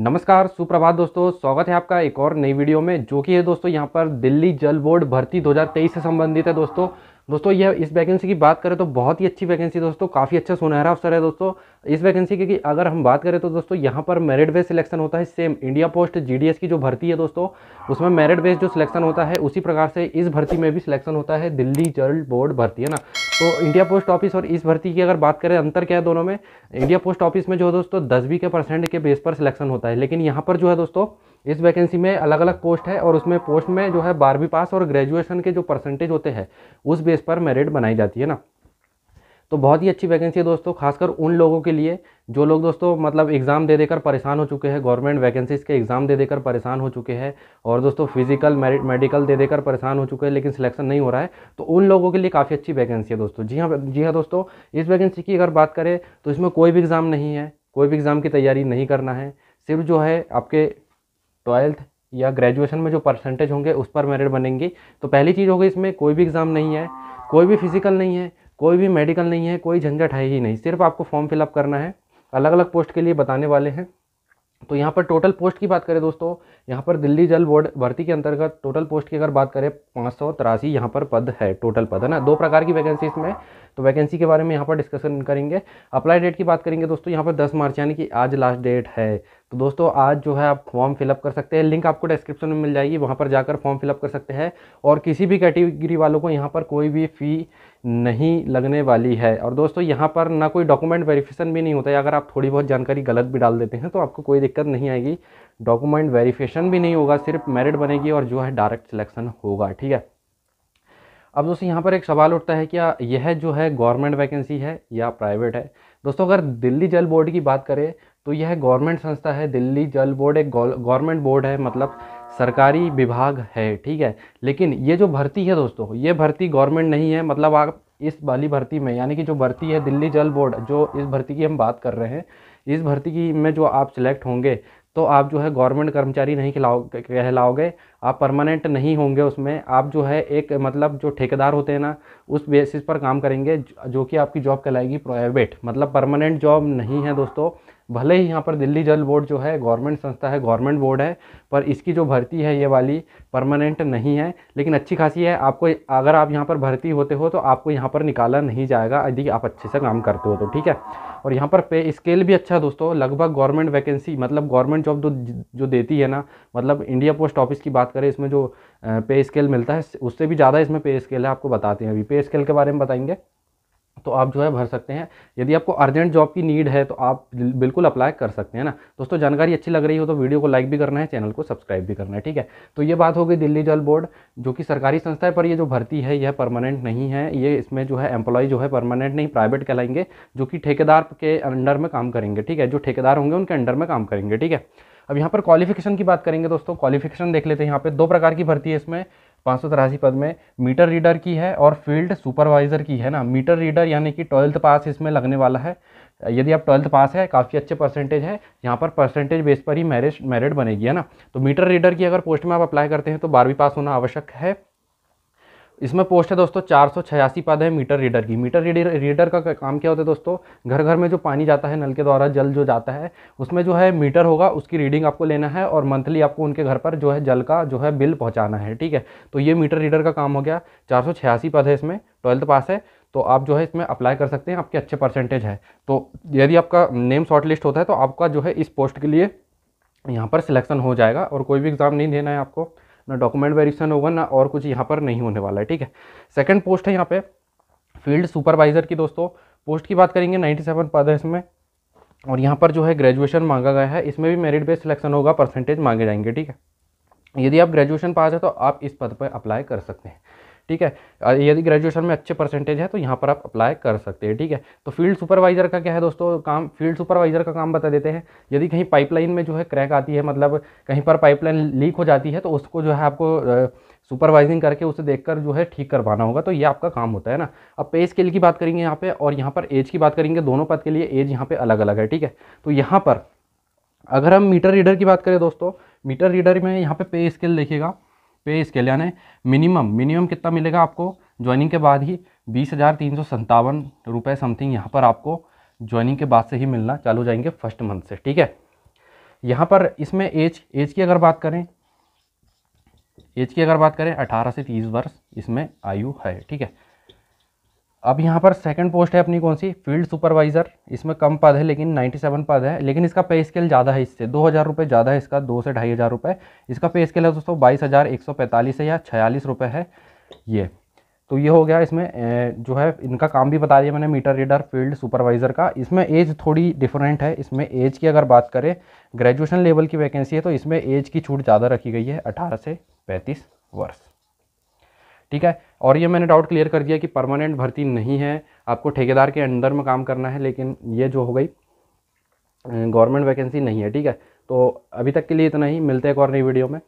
नमस्कार सुप्रभात दोस्तों स्वागत है आपका एक और नई वीडियो में जो कि है दोस्तों यहाँ पर दिल्ली जल बोर्ड भर्ती 2023 से संबंधित है दोस्तों दोस्तों यह इस वैकेंसी की बात करें तो बहुत ही अच्छी वैकेंसी दोस्तों काफ़ी अच्छा सुनहरा अवसर है दोस्तों इस वैकेंसी की अगर हम बात करें तो दोस्तों यहाँ पर मेरिट बेस सिलेक्शन होता है सेम इंडिया पोस्ट जीडीएस की जो भर्ती है दोस्तों उसमें मेरिट बेस जो सिलेक्शन होता है उसी प्रकार से इस भर्ती में भी सिलेक्शन होता है दिल्ली जर्ल बोर्ड भर्ती है ना तो इंडिया पोस्ट ऑफिस और इस भर्ती की अगर बात करें अंतर क्या है दोनों में इंडिया पोस्ट ऑफिस में जो है दोस्तों दसवीं के परसेंट के बेस पर सिलेक्शन होता है लेकिन यहाँ पर जो है दोस्तों इस वैकेंसी में अलग अलग पोस्ट है और उसमें पोस्ट में जो है बारहवीं पास और ग्रेजुएशन के जो परसेंटेज होते हैं उस बेस पर मेरिट बनाई जाती है ना तो बहुत ही अच्छी वैकेंसी है दोस्तों खासकर उन लोगों के लिए जो लोग दोस्तों मतलब एग्ज़ाम दे देकर परेशान हो चुके हैं गवर्नमेंट वैकेंसीज़ के एग्ज़ाम दे देकर परेशान हो चुके हैं और दोस्तों फिजिकल मेरिट मेडिकल दे देकर परेशान हो चुके हैं लेकिन सिलेक्शन नहीं हो रहा है तो उन लोगों के लिए काफ़ी अच्छी वैकेंसी है दोस्तों जी हाँ जी हाँ दोस्तों इस वैकेंसी की अगर बात करें तो इसमें कोई भी एग्ज़ाम नहीं है कोई भी एग्ज़ाम की तैयारी नहीं करना है सिर्फ जो है आपके ट्वेल्थ या ग्रेजुएशन में जो परसेंटेज होंगे उस पर मेरिट बनेंगी तो पहली चीज़ होगी इसमें कोई भी एग्ज़ाम नहीं है कोई भी फिजिकल नहीं है कोई भी मेडिकल नहीं है कोई झंझट है ही नहीं सिर्फ आपको फॉर्म फिलअप करना है अलग अलग पोस्ट के लिए बताने वाले हैं तो यहाँ पर टोटल पोस्ट की बात करें दोस्तों यहाँ पर दिल्ली जल बोर्ड भर्ती के अंतर्गत टोटल पोस्ट की अगर बात करें पाँच सौ तिरासी यहाँ पर पद है टोटल पद है ना दो प्रकार की वैकेंसी इसमें तो वैकेंसी के बारे में यहाँ पर डिस्कशन करेंगे अप्लाई डेट की बात करेंगे दोस्तों यहाँ पर दस मार्च यानी कि आज लास्ट डेट है तो दोस्तों आज जो है आप फॉर्म फिलअप कर सकते हैं लिंक आपको डिस्क्रिप्शन में मिल जाएगी वहाँ पर जाकर फॉर्म फिलअप कर सकते हैं और किसी भी कैटेगरी वालों को यहाँ पर कोई भी फ़ी नहीं लगने वाली है और दोस्तों यहाँ पर ना कोई डॉक्यूमेंट वेरिफिकेशन भी नहीं होता है अगर आप थोड़ी बहुत जानकारी गलत भी डाल देते हैं तो आपको कोई दिक्कत नहीं आएगी डॉक्यूमेंट वेरिफिकेशन भी नहीं होगा सिर्फ मेरिट बनेगी और जो है डायरेक्ट सिलेक्शन होगा ठीक है अब दोस्तों यहाँ पर एक सवाल उठता है क्या यह जो है गवर्नमेंट वैकेंसी है या प्राइवेट है दोस्तों अगर दिल्ली जल बोर्ड की बात करें तो यह गवर्नमेंट संस्था है दिल्ली जल बोर्ड एक गवर्नमेंट बोर्ड है मतलब सरकारी विभाग है ठीक है लेकिन ये जो भर्ती है दोस्तों ये भर्ती गवर्नमेंट नहीं है मतलब आप इस वाली भर्ती में यानी कि जो भर्ती है दिल्ली जल बोर्ड जो इस भर्ती की हम बात कर रहे हैं इस भर्ती की में जो आप सिलेक्ट होंगे तो आप जो है गवर्नमेंट कर्मचारी नहीं खिलाओ कहलाओगे आप परमानेंट नहीं होंगे उसमें आप जो है एक मतलब जो ठेकेदार होते हैं ना उस बेसिस पर काम करेंगे जो कि आपकी जॉब कहलाएगी प्राइवेट मतलब परमानेंट जॉब नहीं है दोस्तों भले ही यहाँ पर दिल्ली जल बोर्ड जो है गवर्नमेंट संस्था है गवर्नमेंट बोर्ड है पर इसकी जो भर्ती है ये वाली परमानेंट नहीं है लेकिन अच्छी खासी है आपको अगर आप यहाँ पर भर्ती होते हो तो आपको यहाँ पर निकाला नहीं जाएगा यदि आप अच्छे से काम करते हो तो ठीक है और यहाँ पर पे स्केल भी अच्छा है दोस्तों लगभग गवर्नमेंट वैकेंसी मतलब गवर्नमेंट जॉब जो जो देती है ना मतलब इंडिया पोस्ट ऑफिस की बात करें इसमें जो पे स्केल मिलता है उससे भी ज़्यादा इसमें पे स्केल है आपको बताते हैं अभी पे स्केल के बारे में बताएंगे तो आप जो है भर सकते हैं यदि आपको अर्जेंट जॉब की नीड है तो आप बिल्कुल अप्लाई कर सकते हैं ना दोस्तों जानकारी अच्छी लग रही हो तो वीडियो को लाइक भी करना है चैनल को सब्सक्राइब भी करना है ठीक है तो ये बात हो गई दिल्ली जल बोर्ड जो कि सरकारी संस्था है पर ये जो भर्ती है यह परमानेंट नहीं है ये इसमें जो है एम्प्लॉय जो है परमानेंट नहीं प्राइवेट कहलाएंगे जो कि ठेकेदार के अंडर में काम करेंगे ठीक है जो ठेकेदार होंगे उनके अंडर में काम करेंगे ठीक है अब यहाँ पर क्वालिफिकेशन की बात करेंगे दोस्तों क्वालिफिकेशन देख लेते हैं यहाँ पर दो प्रकार की भर्ती है इसमें पाँच सौ तिरासी पद में मीटर रीडर की है और फील्ड सुपरवाइज़र की है ना मीटर रीडर यानी कि ट्वेल्थ पास इसमें लगने वाला है यदि आप ट्वेल्थ पास है काफ़ी अच्छे परसेंटेज है यहाँ पर परसेंटेज बेस पर ही मैरिज मेरिट बनेगी है ना तो मीटर रीडर की अगर पोस्ट में आप अप्लाई करते हैं तो बारहवीं पास होना आवश्यक है इसमें पोस्ट है दोस्तों चार सौ छियासी पद है मीटर रीडर की मीटर रीडर रीडर का काम क्या होता है दोस्तों घर घर में जो पानी जाता है नल के द्वारा जल जो जाता है उसमें जो है मीटर होगा उसकी रीडिंग आपको लेना है और मंथली आपको उनके घर पर जो है जल का जो है बिल पहुँचाना है ठीक है तो ये मीटर रीडर का काम हो गया चार पद है इसमें ट्वेल्थ पास है तो आप जो है इसमें अप्लाई कर सकते हैं आपके अच्छे परसेंटेज है तो यदि आपका नेम शॉर्ट लिस्ट होता है तो आपका जो है इस पोस्ट के लिए यहाँ पर सिलेक्शन हो जाएगा और कोई भी एग्ज़ाम नहीं देना है आपको ना डॉक्यूमेंट वेरिफिकेशन होगा ना और कुछ यहाँ पर नहीं होने वाला है ठीक है सेकेंड पोस्ट है यहाँ पे फील्ड सुपरवाइज़र की दोस्तों पोस्ट की बात करेंगे 97 पद है इसमें और यहाँ पर जो है ग्रेजुएशन मांगा गया है इसमें भी मेरिट बेस्ड सिलेक्शन होगा परसेंटेज मांगे जाएंगे ठीक है यदि आप ग्रेजुएशन पास है तो आप इस पद पर अप्लाई कर सकते हैं ठीक है यदि ग्रेजुएशन में अच्छे परसेंटेज है तो यहाँ पर आप अप्लाई कर सकते हैं ठीक है तो फील्ड सुपरवाइज़र का क्या है दोस्तों काम फील्ड सुपरवाइज़र का काम बता देते हैं यदि कहीं पाइपलाइन में जो है क्रैक आती है मतलब कहीं पर पाइपलाइन लीक हो जाती है तो उसको जो है आपको सुपरवाइजिंग करके उसे देखकर जो है ठीक करवाना होगा तो ये आपका काम होता है ना अब पे स्केल की बात करेंगे यहाँ पे और यहाँ पर एज की बात करेंगे दोनों पद के लिए एज यहाँ पे अलग अलग है ठीक है तो यहाँ पर अगर हम मीटर रीडर की बात करें दोस्तों मीटर रीडर में यहाँ पे पे स्केल देखिएगा पे स्केल यानी मिनिमम मिनिमम कितना मिलेगा आपको ज्वाइनिंग के बाद ही बीस हज़ार तीन सौ सत्तावन रुपये समथिंग यहाँ पर आपको ज्वाइनिंग के बाद से ही मिलना चालू जाएंगे फर्स्ट मंथ से ठीक है यहाँ पर इसमें एज एज की अगर बात करें एज की अगर बात करें अठारह से तीस वर्ष इसमें आयु है ठीक है अब यहाँ पर सेकंड पोस्ट है अपनी कौन सी फील्ड सुपरवाइज़र इसमें कम पद है लेकिन 97 पद है लेकिन इसका पे स्केल ज़्यादा है इससे दो हज़ार रुपये ज़्यादा है इसका दो से ढाई हज़ार रुपये इसका पे स्केल है दोस्तों बाईस हज़ार एक सौ पैंतालीस है या छियालीस रुपये है ये तो ये हो गया इसमें जो है इनका काम भी बता दिया मैंने मीटर रीडर फील्ड सुपरवाइज़र का इसमें एज थोड़ी डिफरेंट है इसमें एज की अगर बात करें ग्रेजुएशन लेवल की वैकेंसी है तो इसमें एज की छूट ज़्यादा रखी गई है अठारह से पैंतीस वर्ष ठीक है और ये मैंने डाउट क्लियर कर दिया कि परमानेंट भर्ती नहीं है आपको ठेकेदार के अंडर में काम करना है लेकिन ये जो हो गई गवर्नमेंट वैकेंसी नहीं है ठीक है तो अभी तक के लिए इतना ही मिलते हैं एक और नई वीडियो में